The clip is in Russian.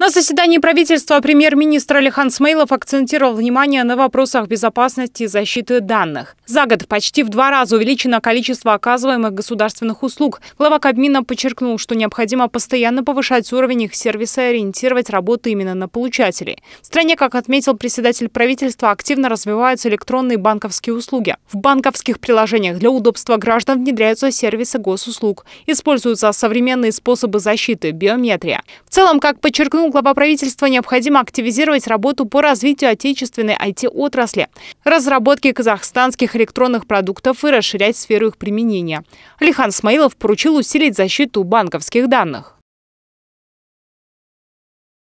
На заседании правительства премьер-министр Алихан Смейлов акцентировал внимание на вопросах безопасности и защиты данных. За год почти в два раза увеличено количество оказываемых государственных услуг. Глава Кабмина подчеркнул, что необходимо постоянно повышать уровень их сервиса и ориентировать работу именно на получателей. В стране, как отметил председатель правительства, активно развиваются электронные банковские услуги. В банковских приложениях для удобства граждан внедряются сервисы госуслуг. Используются современные способы защиты – биометрия целом, как подчеркнул глава правительства, необходимо активизировать работу по развитию отечественной IT-отрасли, разработке казахстанских электронных продуктов и расширять сферу их применения. Алихан Смаилов поручил усилить защиту банковских данных.